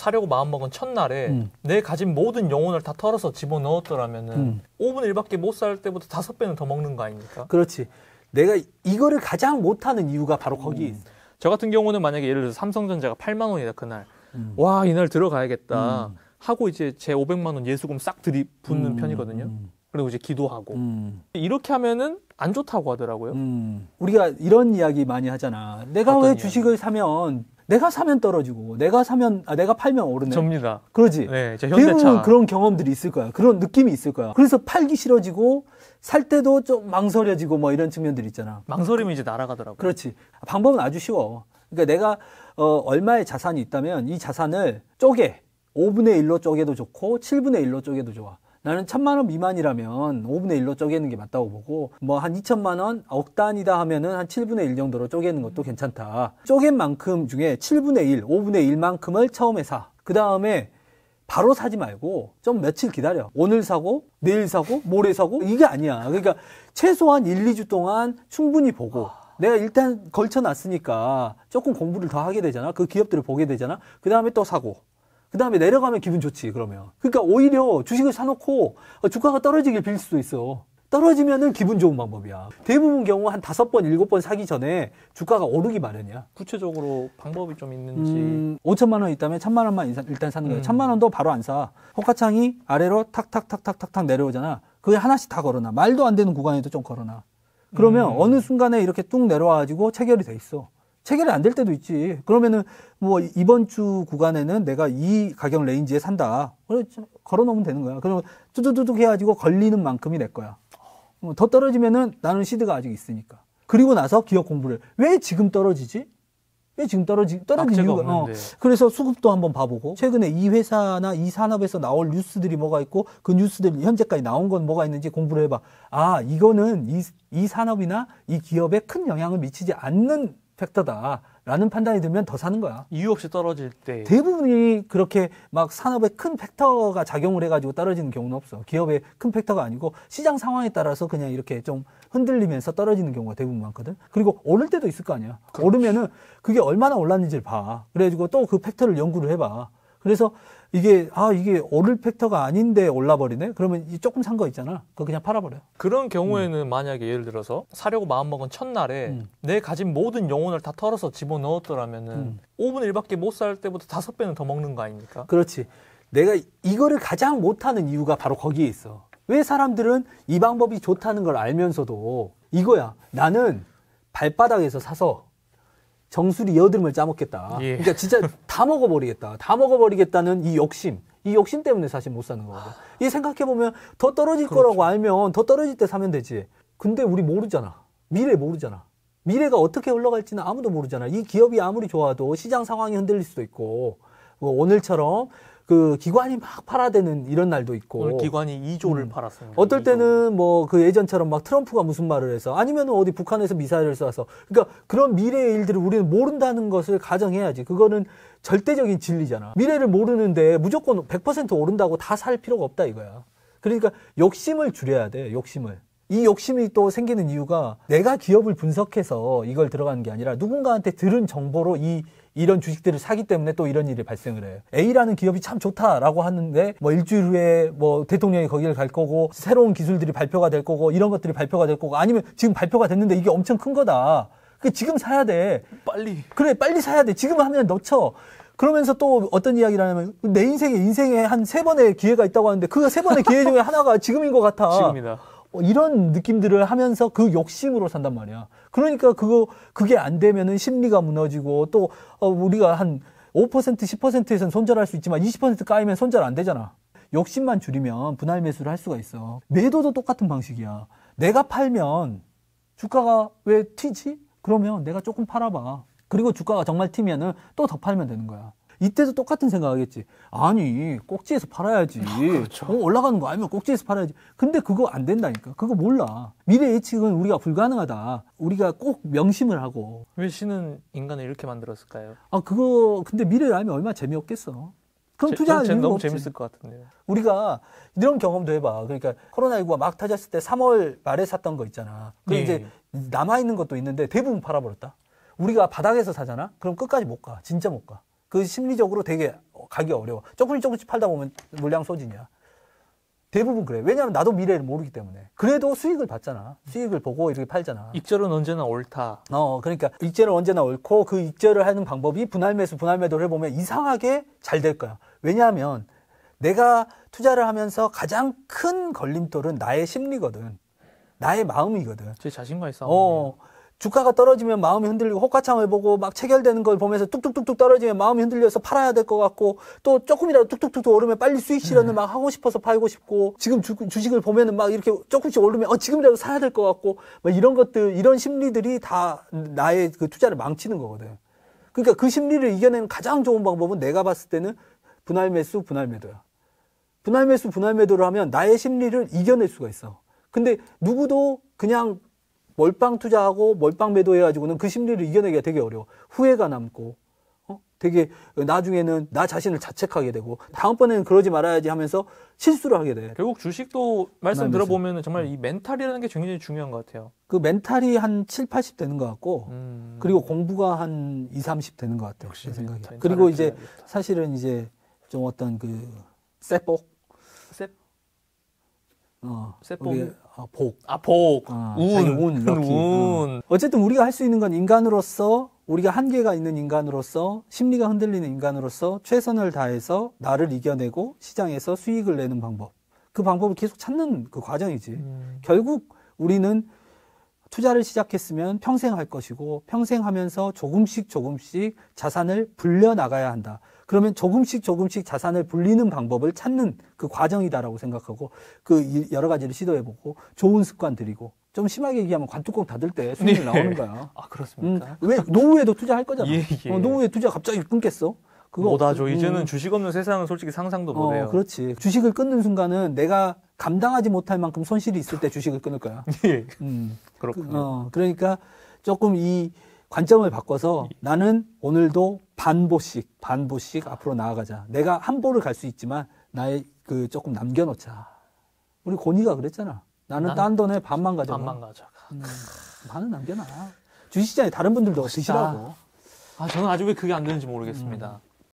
사려고 마음먹은 첫날에 음. 내 가진 모든 영혼을 다 털어서 집어넣었더라면은 음. 5분의 1밖에 못 살 때보다 다섯 배는 더 먹는 거 아닙니까? 그렇지. 내가 이거를 가장 못하는 이유가 바로 거기 음. 저 같은 경우는 만약에 예를 들어서 삼성전자가 8만 원이다 그날 음. 와 이날 들어가야겠다 음. 하고 이제 제 500만 원 예수금 싹 들이붓는 음. 편이거든요. 음. 그리고 이제 기도하고 이렇게 하면은 안 좋다고 하더라고요. 우리가 이런 이야기 많이 하잖아. 내가 왜 이야기? 주식을 사면 내가 사면 떨어지고 내가 사면 아 내가 팔면 오르네. 접니다. 그러지. 네, 대부분 그런 경험들이 있을 거야. 그런 느낌이 있을 거야. 그래서 팔기 싫어지고 살 때도 좀 망설여지고 뭐 이런 측면들 이 있잖아. 망설임이 이제 날아가더라고. 그렇지. 방법은 아주 쉬워. 그러니까 내가 어 얼마의 자산이 있다면 이 자산을 쪼개. 5분의 1로 쪼개도 좋고 7분의 1로 쪼개도 좋아. 나는 천만 원 미만이라면 5분의 1로 쪼개는 게 맞다고 보고 뭐 한 2천만 원 억 단위다 하면은 한 7분의 1 정도로 쪼개는 것도 괜찮다. 쪼갠 만큼 중에 7분의 1, 5분의 1만큼을 처음에 사. 그 다음에 바로 사지 말고 좀 며칠 기다려. 오늘 사고, 내일 사고, 모레 사고, 이게 아니야. 그러니까 최소한 1, 2주 동안 충분히 보고. 내가 일단 걸쳐놨으니까 조금 공부를 더 하게 되잖아. 그 기업들을 보게 되잖아. 그 다음에 또 사고. 그 다음에 내려가면 기분 좋지, 그러면. 그러니까 오히려 주식을 사놓고 주가가 떨어지길 빌 수도 있어. 떨어지면은 기분 좋은 방법이야. 대부분 경우 한 다섯 번, 일곱 번 사기 전에 주가가 오르기 마련이야. 구체적으로 방법이 좀 있는지. 음, 5천만 원 있다면 천만 원만 일단 사는 거야. 음. 천만 원도 바로 안 사. 호카창이 아래로 탁탁탁탁탁탁 내려오잖아. 그게 하나씩 다 걸어놔. 말도 안 되는 구간에도 좀 걸어놔. 그러면 음. 어느 순간에 이렇게 뚝 내려와가지고 체결이 돼 있어. 체결이 안 될 때도 있지. 그러면은 뭐 이번 주 구간에는 내가 이 가격 레인지에 산다. 걸어 놓으면 되는 거야. 그러면 뚜두두둑 해가지고 걸리는 만큼이 내 거야. 뭐 더 떨어지면은 나는 시드가 아직 있으니까. 그리고 나서 기업 공부를 왜 지금 떨어지지? 왜 지금 떨어지 떨어진 이유가 어. 그래서 수급도 한번 봐보고 최근에 이 회사나 이 산업에서 나올 뉴스들이 뭐가 있고 그 뉴스들 현재까지 나온 건 뭐가 있는지 공부를 해봐 아 이거는 이, 이 산업이나 이 기업에 큰 영향을 미치지 않는 팩터다라는 판단이 들면 더 사는 거야. 이유 없이 떨어질 때 대부분이 그렇게 막 산업의 큰 팩터가 작용을 해가지고 떨어지는 경우는 없어. 기업의 큰 팩터가 아니고 시장 상황에 따라서 그냥 이렇게 좀 흔들리면서 떨어지는 경우가 대부분 많거든. 그리고 오를 때도 있을 거 아니야. 그렇지. 오르면은 그게 얼마나 올랐는지를 봐. 그래가지고 또 그 팩터를 연구를 해봐. 그래서 이게 아 이게 오를 팩터가 아닌데 올라버리네 그러면 이 조금 산 거 있잖아 그거 그냥 팔아버려 그런 경우에는 음. 만약에 예를 들어서 사려고 마음먹은 첫날에 음. 내 가진 모든 영혼을 다 털어서 집어넣었더라면은 음. 5분의 1밖에 못 살 때보다 다섯 배는 더 먹는 거 아닙니까 그렇지 내가 이거를 가장 못하는 이유가 바로 거기에 있어 왜 사람들은 이 방법이 좋다는 걸 알면서도 이거야 나는 발바닥에서 사서 정수리 여드름을 짜먹겠다. 예. 그러니까 진짜 다 먹어버리겠다. 다 먹어버리겠다는 이 욕심. 이 욕심 때문에 사실 못 사는 거거든. 이 생각해보면 더 떨어질 그렇죠. 거라고 알면 더 떨어질 때 사면 되지. 근데 우리 모르잖아. 미래 모르잖아. 미래가 어떻게 흘러갈지는 아무도 모르잖아. 이 기업이 아무리 좋아도 시장 상황이 흔들릴 수도 있고, 뭐 오늘처럼 그 기관이 막 팔아대는 이런 날도 있고 기관이 2조를 음. 팔았어요. 어떨 2조. 때는 뭐 그 예전처럼 막 트럼프가 무슨 말을 해서 아니면 어디 북한에서 미사일을 쏴서 그러니까 그런 미래의 일들을 우리는 모른다는 것을 가정해야지. 그거는 절대적인 진리잖아. 미래를 모르는데 무조건 100% 오른다고 다 살 필요가 없다 이거야. 그러니까 욕심을 줄여야 돼. 욕심을. 이 욕심이 또 생기는 이유가 내가 기업을 분석해서 이걸 들어가는 게 아니라 누군가한테 들은 정보로 이 이런 주식들을 사기 때문에 또 이런 일이 발생을 해요. A라는 기업이 참 좋다라고 하는데 뭐 일주일 후에 뭐 대통령이 거기를 갈 거고 새로운 기술들이 발표가 될 거고 이런 것들이 발표가 될 거고 아니면 지금 발표가 됐는데 이게 엄청 큰 거다. 그 지금 사야 돼. 빨리. 그래 빨리 사야 돼. 지금 하면 넣쳐. 그러면서 또 어떤 이야기를 하냐면 내 인생에 인생에 한 세 번의 기회가 있다고 하는데 그 세 번의 기회 중에 하나가 지금인 것 같아. 지금이다. 이런 느낌들을 하면서 그 욕심으로 산단 말이야. 그러니까 그거 그게 안 되면은 심리가 무너지고 또 어, 우리가 한 5% 10%에선 손절할 수 있지만 20% 까이면 손절 안 되잖아. 욕심만 줄이면 분할 매수를 할 수가 있어. 매도도 똑같은 방식이야. 내가 팔면 주가가 왜 튀지? 그러면 내가 조금 팔아봐. 그리고 주가가 정말 튀면은 또 더 팔면 되는 거야. 이때도 똑같은 생각하겠지. 아니 꼭지에서 팔아야지. 아, 그렇죠. 어, 올라가는 거 알면 꼭지에서 팔아야지. 근데 그거 안 된다니까. 그거 몰라. 미래 예측은 우리가 불가능하다. 우리가 꼭 명심을 하고. 왜 신은 인간을 이렇게 만들었을까요? 아 그거 근데 미래를 알면 얼마나 재미없겠어. 그럼 투자할 이유가 너무 없지. 재밌을 것 같은데요. 우리가 이런 경험도 해봐. 그러니까 코로나19가 막 터졌을 때 3월 말에 샀던 거 있잖아. 그 네. 이제 남아 있는 것도 있는데 대부분 팔아버렸다. 우리가 바닥에서 사잖아. 그럼 끝까지 못 가. 진짜 못 가. 그 심리적으로 되게 가기 어려워. 조금씩 조금씩 팔다 보면 물량 소진이야. 대부분 그래. 왜냐하면 나도 미래를 모르기 때문에. 그래도 수익을 봤잖아. 수익을 보고 이렇게 팔잖아. 익절은 언제나 옳다. 어, 그러니까 익절은 언제나 옳고 그 익절을 하는 방법이 분할 매수, 분할 매도를 해보면 이상하게 잘 될 거야. 왜냐하면 내가 투자를 하면서 가장 큰 걸림돌은 나의 심리거든. 나의 마음이거든. 제 자신과의 싸움. 어, 주가가 떨어지면 마음이 흔들리고 호가창을 보고 막 체결되는 걸 보면서 뚝뚝뚝뚝 떨어지면 마음이 흔들려서 팔아야 될 것 같고 또 조금이라도 뚝뚝뚝뚝 오르면 빨리 수익 실현을 네. 막 하고 싶어서 팔고 싶고 지금 주, 식을 보면은 막 이렇게 조금씩 오르면 어 지금이라도 사야 될 것 같고 막 이런 것들 이런 심리들이 다 나의 그 투자를 망치는 거거든. 그러니까 그 심리를 이겨내는 가장 좋은 방법은 내가 봤을 때는 분할 매수 분할 매도야. 분할 매수 분할 매도를 하면 나의 심리를 이겨낼 수가 있어. 근데 누구도 그냥 몰빵 투자하고 몰빵 매도해가지고는 그 심리를 이겨내기가 되게 어려워. 후회가 남고, 어? 되게 나중에는 나 자신을 자책하게 되고, 다음번에는 그러지 말아야지 하면서 실수를 하게 돼. 결국 주식도 말씀 네, 들어보면 정말 이 멘탈이라는 게 굉장히 중요한 것 같아요. 그 멘탈이 한 7, 80 되는 것 같고, 음... 그리고 공부가 한 2, 30 되는 것 같아요. 제 생각이. 그리고 이제 사실은 이제 좀 어떤 그 세복 어, 세법. 아, 복. 아, 복. 아, 운. 운, 럭키. 운. 어. 어쨌든 우리가 할 수 있는 건 인간으로서 우리가 한계가 있는 인간으로서 심리가 흔들리는 인간으로서 최선을 다해서 나를 이겨내고 시장에서 수익을 내는 방법. 그 방법을 계속 찾는 그 과정이지. 음. 결국 우리는 투자를 시작했으면 평생 할 것이고 평생 하면서 조금씩 조금씩 자산을 불려 나가야 한다. 그러면 조금씩 조금씩 자산을 불리는 방법을 찾는 그 과정이다라고 생각하고 그 여러 가지를 시도해보고 좋은 습관 들이고 좀 심하게 얘기하면 관뚜껑 닫을 때 수익이 네. 나오는 거야. 아 그렇습니까? 음, 왜 노후에도 투자할 거잖아. 예, 어, 예. 어, 노후에 투자 갑자기 끊겠어? 그거 뭐다죠. 음. 이제는 주식 없는 세상은 솔직히 상상도 어, 못해요. 그렇지. 주식을 끊는 순간은 내가 감당하지 못할 만큼 손실이 있을 때 주식을 끊을 거야. 예. 음. 그렇군요. 어, 그러니까 조금 이 관점을 바꿔서 예. 나는 오늘도 반보씩, 반보씩 앞으로 나아가자. 내가 한 보를 갈 수 있지만 나의 그 조금 남겨놓자. 우리 고니가 그랬잖아. 나는 딴 돈에 반만 가져 반만 가져 음, 반은 남겨놔. 주식시장에 다른 분들도 쓰시라고. 아, 아, 저는 아직 왜 그게 안 되는지 모르겠습니다. 음.